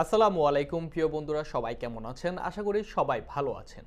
আসসালামু আলাইকুম প্রিয় বন্ধুরা সবাই কেমন আছেন আশা করি সবাই ভালো আছেন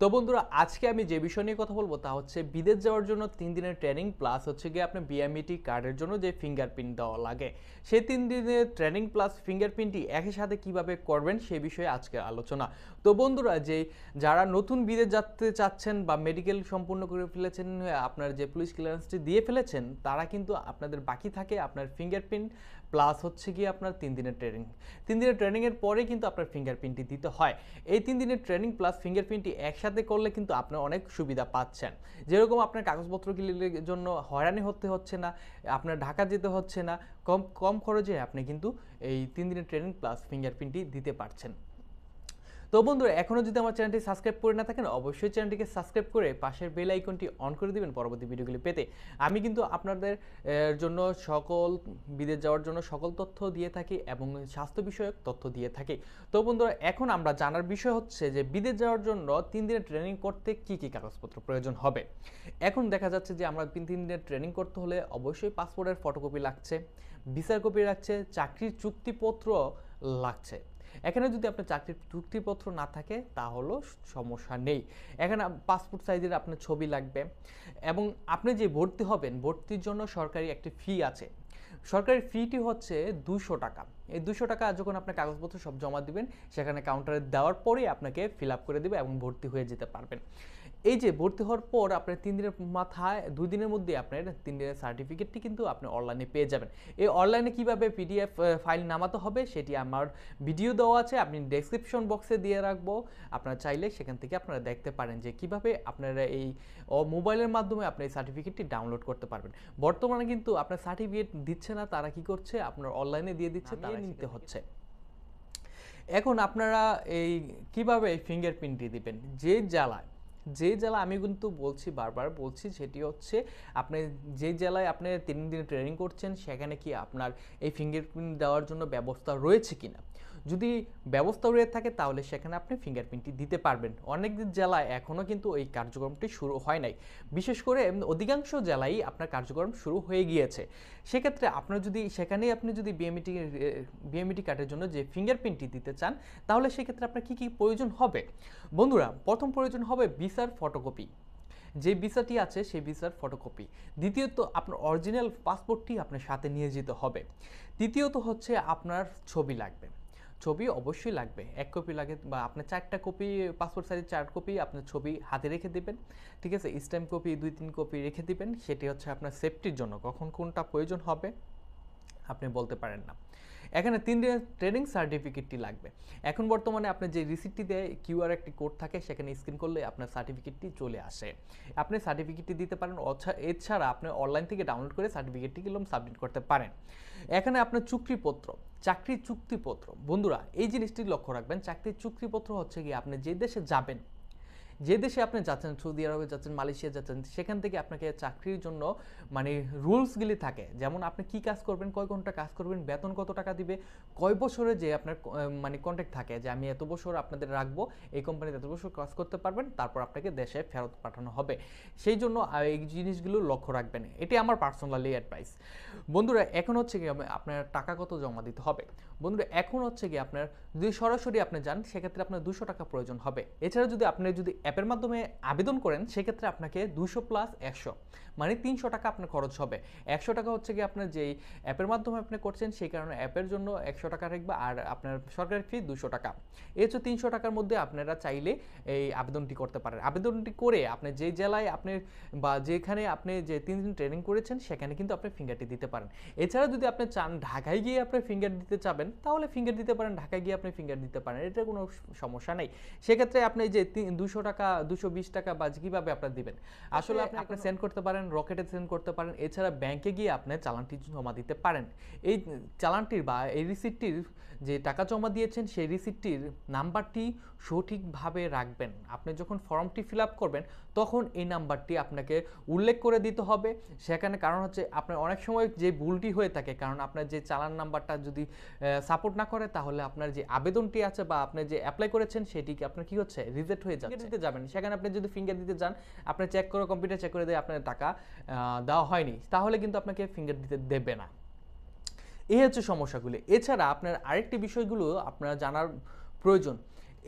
তো বন্ধুরা আজকে আমি যে বিষয় নিয়ে কথা বলবো তা হচ্ছে বিদেশ যাওয়ার জন্য তিন দিনের ট্রেনিং প্লাস হচ্ছে গিয়ে আপনার বিএমইটি e কার্ডের জন্য যে ফিঙ্গারপ্রিন্ট দেওয়া লাগে সেই তিন দিনের ট্রেনিং প্লাস ফিঙ্গারপ্রিন্টটি একই সাথে কিভাবে করবেন সেই বিষয়ে আজকে আলোচনা তো বন্ধুরা যে যারা নতুন বিদেশ যেতে চাচ্ছেন বা মেডিকেল সম্পূর্ণ করে ফেলেছেন আপনার যে পুলিশ ক্লিয়ারেন্সটি দিয়ে ফেলেছেন তারা কিন্তু আপনাদের বাকি থাকে আপনার ফিঙ্গারপ্রিন্ট প্লাস হচ্ছে গিয়ে আপনার তিন দিনের ট্রেনিং তিন দিনের ট্রেনিংয়ের পরে কিন্তু আপনার ফিঙ্গারপ্রিন্টটি দিতে হয় এই তিন দিনের ট্রেনিং প্লাস ফিঙ্গারপ্রিন্টটি একসাথে করলে কিন্তু আপনার অনেক সুবিধা পাচ্ছেন যেরকম আপনার কাগজপত্র কিনলে জন্য হয়রানি হতে হচ্ছে না আপনার ঢাকা যেতে হচ্ছে না কম কম খরচে আপনি কিন্তু এই তিন দিনের ট্রেনিং প্লাস ফিঙ্গারপ্রিন্টটি দিতে পারছেন তো বন্ধুরা এখনও যদি আমার চ্যানেলটি সাবস্ক্রাইব করে না থাকেন অবশ্যই চ্যানেলটিকে সাবস্ক্রাইব করে পাশের বেল আইকনটি অন করে দিবেন পরবর্তী ভিডিওগুলি পেতে আমি কিন্তু আপনাদের জন্য সকল বিদেশ যাওয়ার জন্য সকল তথ্য দিয়ে থাকি এবং স্বাস্থ্য বিষয়ক তথ্য দিয়ে থাকি তো বন্ধুরা এখন আমরা জানার বিষয় হচ্ছে যে বিদেশ যাওয়ার জন্য তিন দিনের ট্রেনিং করতে কি কি কাগজপত্র প্রয়োজন হবে এখন দেখা যাচ্ছে যে আমরা তিন দিনের ট্রেনিং করতে হলে অবশ্যই পাসপোর্টের ফটোকপি লাগছে ভিসার কপি লাগছে চাকরির চুক্তিপত্র লাগছে এখানে যদি আপনার চাকরির চুক্তিপত্র না থাকে তাহলেও সমস্যা নেই এখানে পাসপোর্ট সাইজের আপনার ছবি লাগবে এবং আপনি যে ভর্তি হবেন ভর্তির জন্য সরকারি একটি ফি আছে সরকারের ফিটি হচ্ছে দুশো টাকা এই দুশো টাকা যখন আপনার কাগজপত্র সব জমা দিবেন সেখানে কাউন্টারে দেওয়ার পরে আপনাকে ফিল আপ করে দেবে এবং ভর্তি হয়ে যেতে পারবেন এই যে ভর্তি হওয়ার পর আপনার তিন দিনের মাথায় দুই দিনের মধ্যে আপনার তিন দিনের সার্টিফিকেটটি কিন্তু আপনি অনলাইনে পেয়ে যাবেন এই অনলাইনে কিভাবে পিডিএফ ফাইল নামাতে হবে সেটি আমার ভিডিও দেওয়া আছে আপনি ডেসক্রিপশন বক্সে দিয়ে রাখবো আপনারা চাইলে সেখান থেকে আপনারা দেখতে পারেন যে কিভাবে আপনারা এই মোবাইলের মাধ্যমে আপনি এই সার্টিফিকেটটি ডাউনলোড করতে পারবেন বর্তমানে কিন্তু আপনার সার্টিফিকেট দিচ্ছে না তারা কি করছে আপনার অনলাইনে দিয়ে দিচ্ছে তারা নিতে হচ্ছে এখন আপনারা এই কিভাবে ফিঙ্গারপ্রিন্টটি দিবেন যে জ্বালায় যে জেলা আমি কিন্তু বলছি বারবার বলছি সেটি হচ্ছে আপনি যে জেলায় আপনি তিন দিন ট্রেনিং করছেন সেখানে কি আপনার এই ফিঙ্গারপ্রিন্ট দেওয়ার জন্য ব্যবস্থা রয়েছে কিনা যদি ব্যবস্থা রয়ে থাকে তাহলে সেখানে আপনি ফিঙ্গারপ্রিন্টটি দিতে পারবেন অনেক জেলায় এখনও কিন্তু এই কার্যক্রমটি শুরু হয় নাই বিশেষ করে অধিকাংশ জেলায় আপনার কার্যক্রম শুরু হয়ে গিয়েছে সেক্ষেত্রে আপনার যদি সেখানেই আপনি যদি বিএমইটি e বিএমইটি e কার্ডের জন্য যে ফিঙ্গারপ্রিন্টটি দিতে চান তাহলে সেক্ষেত্রে আপনার কী কী প্রয়োজন হবে বন্ধুরা প্রথম প্রয়োজন হবে ভিসার ফটোকপি যে ভিসাটি আছে সেই ভিসার ফটোকপি দ্বিতীয়ত আপনার অরিজিনাল পাসপোর্টটি আপনার সাথে নিয়ে যেতে হবে তৃতীয়ত হচ্ছে আপনার ছবি লাগবে ছবি অবশ্যই লাগবে এক কপি লাগে বা আপনার চারটা কপি পাসপোর্ট সাইজের চার কপি আপনার ছবি হাতে রেখে দেবেন ঠিক আছে স্ট্যাম্প কপি দুই তিন কপি রেখে দিবেন সেটি হচ্ছে আপনার সেফটির জন্য কখন কোনটা প্রয়োজন হবে আপনি বলতে পারেন না এখানে তিন দিনের ট্রেনিং সার্টিফিকেটটি লাগবে এখন বর্তমানে আপনার যে রিসিপ্টটি দেয় কিউআর একটি কোড থাকে সেখানে স্ক্যান করলে আপনার সার্টিফিকেটটি চলে আসে আপনি সার্টিফিকেটটি দিতে পারেন এছাড়া আপনি অনলাইন থেকে ডাউনলোড করে সার্টিফিকেটটি কিলম সাবমিট করতে পারেন এখানে আপনার চুক্তিপত্র চাকরির চুক্তিপত্র বন্ধুরা এই জিনিসটি লক্ষ্য রাখবেন চাকরির চুক্তিপত্র হচ্ছে কি আপনি যে দেশে যাবেন যে দেশে আপনি যাচ্ছেন সৌদি আরবে যাচ্ছেন মালয়েশিয়া যাচ্ছেন সেখান থেকে আপনাকে চাকরির জন্য মানে রুলসগুলি থাকে যেমন আপনি কি কাজ করবেন কয় ঘন্টা কাজ করবেন বেতন কত টাকা দিবে কয় বছরে যে আপনার মানে কন্ট্যাক্ট থাকে যে আমি এত বছর আপনাদের রাখবো এই কোম্পানিতে এত বছর কাজ করতে পারবেন তারপর আপনাকে দেশে ফেরত পাঠানো হবে সেই জন্য এই জিনিসগুলো লক্ষ্য রাখবেন এটি আমার পার্সোনালি অ্যাডভাইস বন্ধুরা এখন হচ্ছে কি আপনার টাকা কত জমা দিতে হবে বন্ধুরা এখন হচ্ছে কি আপনার যদি সরাসরি আপনি যান সেক্ষেত্রে আপনার দুশো টাকা প্রয়োজন হবে এছাড়া যদি আপনি যদি অ্যাপের মাধ্যমে আবেদন করেন সেক্ষেত্রে আপনাকে দুশো প্লাস একশো মানে তিনশো টাকা আপনার খরচ হবে একশো টাকা হচ্ছে কি আপনার যেই অ্যাপের মাধ্যমে আপনি করছেন সেই কারণে অ্যাপের জন্য একশো টাকা রাখবে আর আপনার সরকারি ফি দুশো টাকা এই হচ্ছে তিনশো টাকার মধ্যে আপনারা চাইলে এই আবেদনটি করতে পারেন আবেদনটি করে আপনি যে জেলায় আপনি বা যেখানে আপনি যে তিন দিন ট্রেনিং করেছেন সেখানে কিন্তু আপনি ফিঙ্গারটি দিতে পারেন এছাড়া যদি আপনি চান ঢাকায় গিয়ে আপনি ফিঙ্গার দিতে চাবেন তাহলে ফিঙ্গার দিতে পারেন ঢাকায় গিয়ে আপনি ফিঙ্গার দিতে পারেন এটা কোনো সমস্যা নেই সেক্ষেত্রে আপনি যে দুশো টাকা টাকা দুশো বিশ টাকা বা কীভাবে আপনার দিবেন আসলে আপনি আপনি সেন্ড করতে পারেন রকেটে সেন্ড করতে পারেন এছাড়া ব্যাংকে গিয়ে আপনি চালানটি জমা দিতে পারেন এই চালানটির বা এই রিসিপ্টটির যে টাকা জমা দিয়েছেন সেই রিসিপ্টটির নাম্বারটি সঠিকভাবে রাখবেন আপনি যখন ফর্মটি ফিল আপ করবেন তখন এই নাম্বারটি আপনাকে উল্লেখ করে দিতে হবে সেখানে কারণ হচ্ছে আপনার অনেক সময় যে ভুলটি হয়ে থাকে কারণ আপনার যে চালান নাম্বারটা যদি সাপোর্ট না করে তাহলে আপনার যে আবেদনটি আছে বা আপনি যে অ্যাপ্লাই করেছেন সেটি আপনার কি হচ্ছে রিজেক্ট হয়ে যাচ্ছে যাবেন সেখানে আপনি যদি ফিঙ্গার দিতে যান আপনি চেক করে কম্পিউটার চেক করে দেয় আপনার টাকা দেওয়া হয়নি তাহলে কিন্তু আপনাকে ফিঙ্গার দিতে দেবে না এই হচ্ছে সমস্যাগুলি এছাড়া আপনার আরেকটি বিষয়গুলো আপনার জানার প্রয়োজন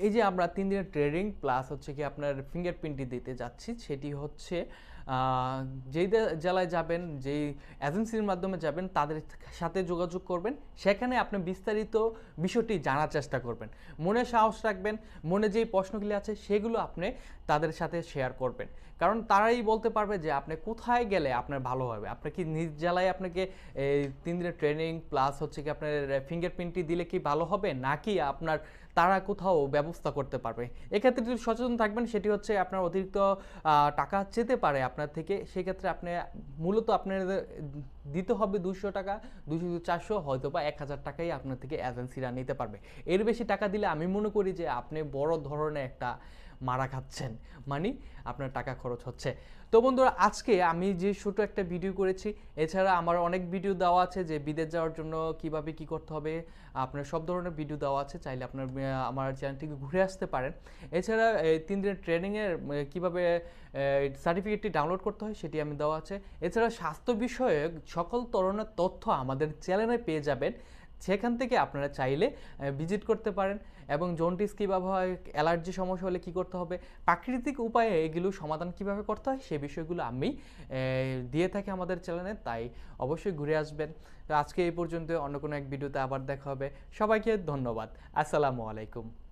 এই যে আমরা তিন দিনের ট্রেডিং প্লাস হচ্ছে কি আপনার ফিঙ্গারপ্রিন্টটি দিতে যাচ্ছি সেটি হচ্ছে যেই জেলায় যাবেন যেই এজেন্সির মাধ্যমে যাবেন তাদের সাথে যোগাযোগ করবেন সেখানে আপনি বিস্তারিত বিষয়টি জানার চেষ্টা করবেন মনে সাহস রাখবেন মনে যেই প্রশ্নগুলি আছে সেগুলো আপনি তাদের সাথে শেয়ার করবেন কারণ তারাই বলতে পারবে যে আপনি কোথায় গেলে আপনার ভালো হবে আপনার কি নিজ জেলায় আপনাকে তিন দিনের ট্রেনিং প্লাস হচ্ছে কি আপনার ফিঙ্গারপ্রিন্টটি দিলে কি ভালো হবে নাকি আপনার তারা কোথাও ব্যবস্থা করতে পারবে এক্ষেত্রে যদি সচেতন থাকবেন সেটি হচ্ছে আপনার অতিরিক্ত টাকা চেতে পারে আপনার থেকে সেক্ষেত্রে আপনি মূলত আপনার দিতে হবে দুশো টাকা দুশো চারশো হয়তো বা এক হাজার টাকাই আপনার থেকে এজেন্সিরা নিতে পারবে এর বেশি টাকা দিলে আমি মনে করি যে আপনি বড় ধরনের একটা মারা খাচ্ছেন মানে আপনার টাকা খরচ হচ্ছে তো বন্ধুরা আজকে আমি যে ছোটো একটা ভিডিও করেছি এছাড়া আমার অনেক ভিডিও দেওয়া আছে যে বিদেশ যাওয়ার জন্য কিভাবে কি করতে হবে আপনার সব ধরনের ভিডিও দেওয়া আছে চাইলে আপনার আমার চ্যানেলটিকে ঘুরে আসতে পারেন এছাড়া তিন দিনের ট্রেনিংয়ের কীভাবে সার্টিফিকেটটি ডাউনলোড করতে হয় সেটি আমি দেওয়া আছে এছাড়া স্বাস্থ্য বিষয়ক সকল ধরনের তথ্য আমাদের চ্যানেলে পেয়ে যাবেন সেখান থেকে আপনারা চাইলে ভিজিট করতে পারেন এবং জন্টিস কীভাবে হয় অ্যালার্জি সমস্যা হলে কি করতে হবে প্রাকৃতিক উপায়ে এগুলো সমাধান কিভাবে করতে হয় সে বিষয়গুলো আমি দিয়ে থাকি আমাদের চ্যানেলে তাই অবশ্যই ঘুরে আসবেন তো আজকে এই পর্যন্ত অন্য কোনো এক ভিডিওতে আবার দেখা হবে সবাইকে ধন্যবাদ আসসালামু আলাইকুম